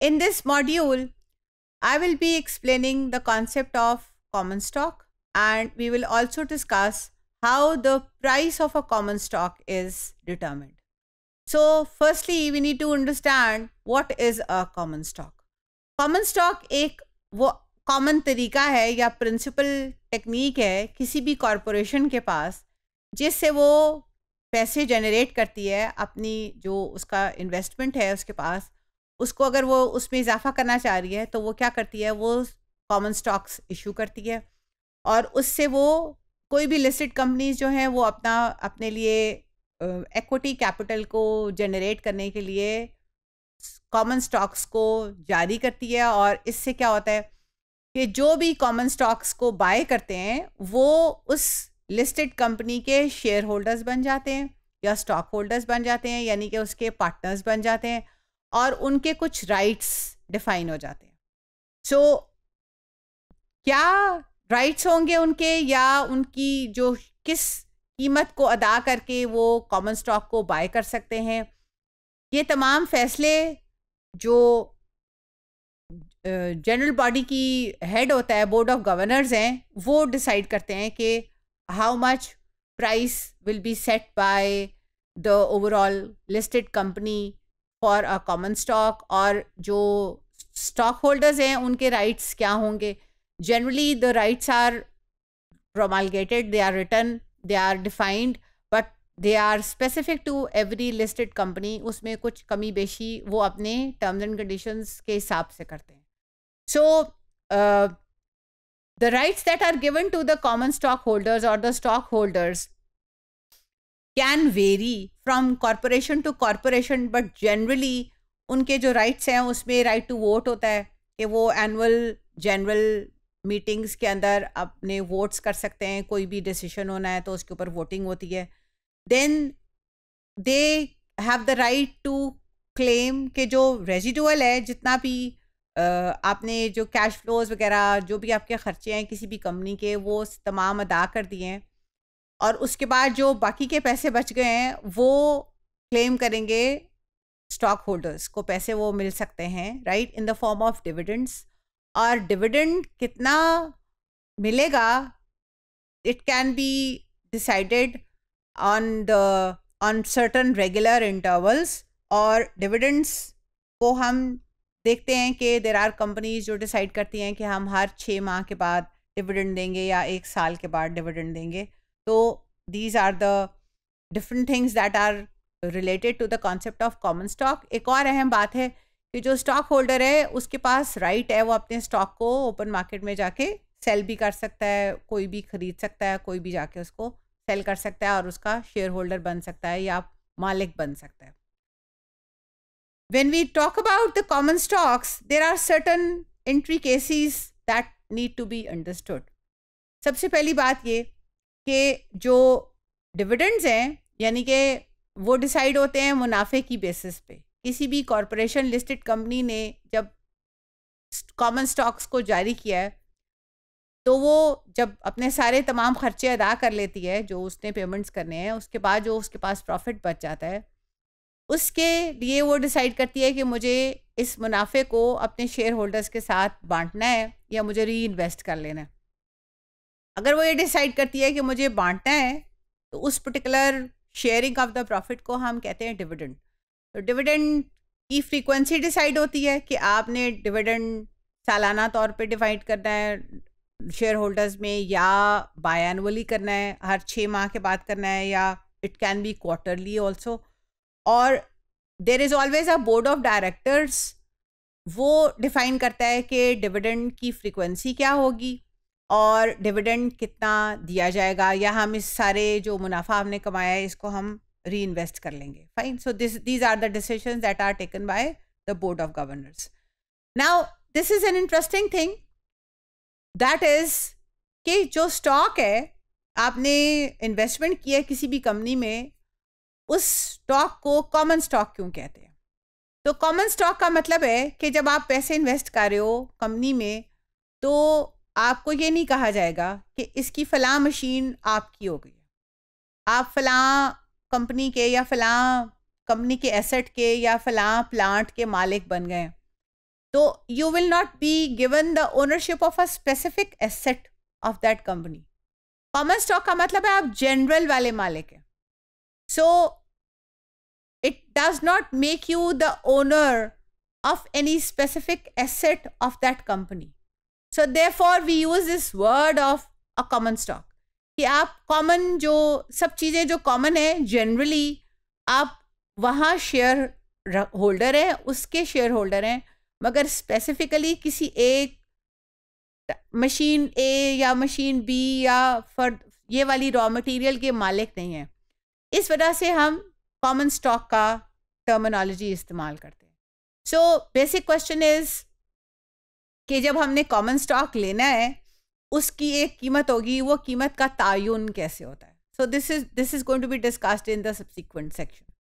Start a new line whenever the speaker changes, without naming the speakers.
In this module, I will be explaining the concept of common stock and we will also discuss how the price of a common stock is determined. So firstly, we need to understand what is a common stock. Common stock is a common तरीका है या principal technique है किसी भी corporation के पास जिससे वो पैसे करती है अपनी जो उसका है उसके पास उसको अगर वो उसमें इजाफा करना चाह रही है तो वो क्या करती है वो कॉमन स्टॉक्स इशू करती है और उससे वो कोई भी लिस्टेड कंपनीज जो हैं वो अपना अपने लिए uh, कैपिटल को जनरेट करने के लिए कॉमन स्टॉक्स को जारी करती है और इससे क्या होता है कि जो भी कॉमन स्टॉक्स को बाय करते हैं वो उस लिस्टेड कंपनी के शेयर होल्डर्स बन जाते हैं या स्टॉक होल्डर्स बन जाते हैं यानी कि उसके पार्टनर्स बन जाते हैं और उनके कुछ राइट्स डिफाइन हो जाते हैं सो so, क्या राइट्स होंगे उनके या उनकी जो किस कीमत को अदा करके वो कॉमन स्टॉक को बाय कर सकते हैं ये तमाम फैसले जो जनरल बॉडी की हेड होता है बोर्ड ऑफ गवर्नर्स हैं वो डिसाइड करते हैं कि how much price will be set by the overall listed company for a common stock और जो स्टॉक होल्डर्स हैं उनके राइट्स क्या होंगे generally the rights are promulgated they are return they are defined but they are specific to every listed company उसमें कुछ कमी बेशी वो अपने टर्म्स एंड कंडीशंस के हिसाब से करते हैं so the rights that are given to the common stock holders और the stock holders can vary from corporation to corporation but generally उनके जो राइट्स हैं उसमें राइट टू वोट होता है कि वो एनुअल जनरल मीटिंग्स के अंदर अपने वोट्स कर सकते हैं कोई भी डिसीशन होना है तो उसके ऊपर वोटिंग होती है then they have the right to claim के जो रेजिडुअल है जितना भी आपने जो कैश फ्लोज वगैरह जो भी आपके ख़र्चे हैं किसी भी कंपनी के वो तमाम अदा कर दिए हैं और उसके बाद जो बाकी के पैसे बच गए हैं वो क्लेम करेंगे स्टॉक होल्डर्स को पैसे वो मिल सकते हैं right in the form of dividends और डिविडेंड कितना मिलेगा it can be decided on the on certain regular intervals और डिविडेंड्स को हम देखते हैं कि देर आर कंपनीज जो डिसाइड करती हैं कि हम हर छः माह के बाद डिविडेंड देंगे या एक साल के बाद डिविडेंड देंगे तो these are the different things that are related to the concept of common stock एक और अहम बात है कि जो स्टॉक होल्डर है उसके पास राइट right है वो अपने स्टॉक को ओपन मार्केट में जाके सेल भी कर सकता है कोई भी खरीद सकता है कोई भी जाके उसको सेल कर सकता है और उसका शेयर होल्डर बन सकता है या मालिक बन सकता है when we talk about the common stocks there are certain entry cases that need to be understood सबसे पहली बात ये के जो डिविडेंड्स हैं यानी कि वो डिसाइड होते हैं मुनाफे की बेसिस पे किसी भी कॉरपोरेशन लिस्टेड कंपनी ने जब कॉमन स्टॉक्स को जारी किया है तो वो जब अपने सारे तमाम खर्चे अदा कर लेती है जो उसने पेमेंट्स करने हैं उसके बाद जो उसके पास प्रॉफिट बच जाता है उसके लिए वो डिसाइड करती है कि मुझे इस मुनाफे को अपने शेयर होल्डर्स के साथ बांटना है या मुझे री इन्वेस्ट कर लेना है अगर वो ये डिसाइड करती है कि मुझे बांटना है तो उस particular sharing of the profit को हम कहते हैं डिविडेंड तो डिविडेंड की फ्रीक्वेंसी डिसाइड होती है कि आपने डिविडेंड सालाना तौर पे डिवाइड करना है शेयर होल्डर्स में या बायनअली करना है हर छः माह के बाद करना है या it can be quarterly also और there is always a board of directors वो डिफाइन करता है कि डिविडेंड की फ्रीक्वेंसी क्या होगी और डिविडेंड कितना दिया जाएगा या हम इस सारे जो मुनाफा हमने कमाया है इसको हम री इन्वेस्ट कर लेंगे fine so this these are the decision that are taken by the board of governors now this is an interesting thing that is कि जो स्टॉक है आपने इन्वेस्टमेंट किया किसी भी कंपनी में उस स्टॉक को कॉमन स्टॉक क्यों कहते हैं तो कॉमन स्टॉक का मतलब है कि जब आप पैसे इन्वेस्ट कर रहे हो कंपनी में तो आपको ये नहीं कहा जाएगा कि इसकी फलां मशीन आपकी हो गई आप फलां कंपनी के या फ़लाँ कंपनी के एसेट के या फला प्लांट के मालिक बन गए तो you will not be given the ownership of a specific asset of that company common stock का मतलब है आप जनरल वाले मालिक हैं so it does not make you the owner of any specific asset of that company so therefore we use this word of a common stock कि आप common जो सब चीज़ें जो कॉमन है जनरली आप वहाँ शेयर होल्डर हैं उसके शेयर होल्डर हैं मगर स्पेसिफिकली किसी एक मशीन ए या मशीन बी या फर ये वाली रॉ मटेरियल के मालिक नहीं हैं इस वजह से हम कॉमन स्टॉक का टर्मिनोलॉजी इस्तेमाल करते हैं सो बेसिक क्वेश्चन इज़ कि जब हमने कॉमन स्टॉक लेना है उसकी एक कीमत होगी वो कीमत का तयन कैसे होता है so this is this is going to be discussed in the subsequent section